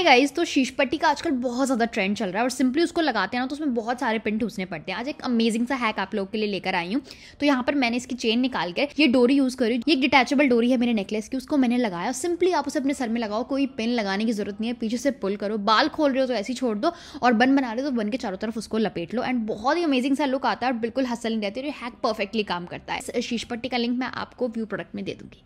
hi guys तो शीश पट्टी का आजकल बहुत ज़्यादा ट्रेंड चल रहा है और सिंपली उसको लगाते हैं ना तो उसमें बहुत सारे पिन ठूसने पड़ते हैं आज एक अमेजिंग सा हैक आप लोग के लिए लेकर आई हूँ तो यहाँ पर मैंने इसकी चेन निकाल कर ये डोरी यूज़ करी ये एक डिटैचेबल डोरी है मेरे नेकलेस की उसको मैंने लगाया सिंपली आप उसे अपने सर में लगाओ कोई पिन लगाने की जरूरत नहीं है पीछे से पुल करो बाल खोल रहे हो तो ऐसी ही छोड़ दो और बन बना रहे हो तो बन के चारों तरफ उसको लपेट लो एंड बहुत ही अमेजिंग सा लुक आता है और बिल्कुल हसल नहीं रहती और ये हैक परफेक्टली काम करता है शीश पट्टी का लिंक मैं आपको व्यू प्रोडक्ट में दे दूंगी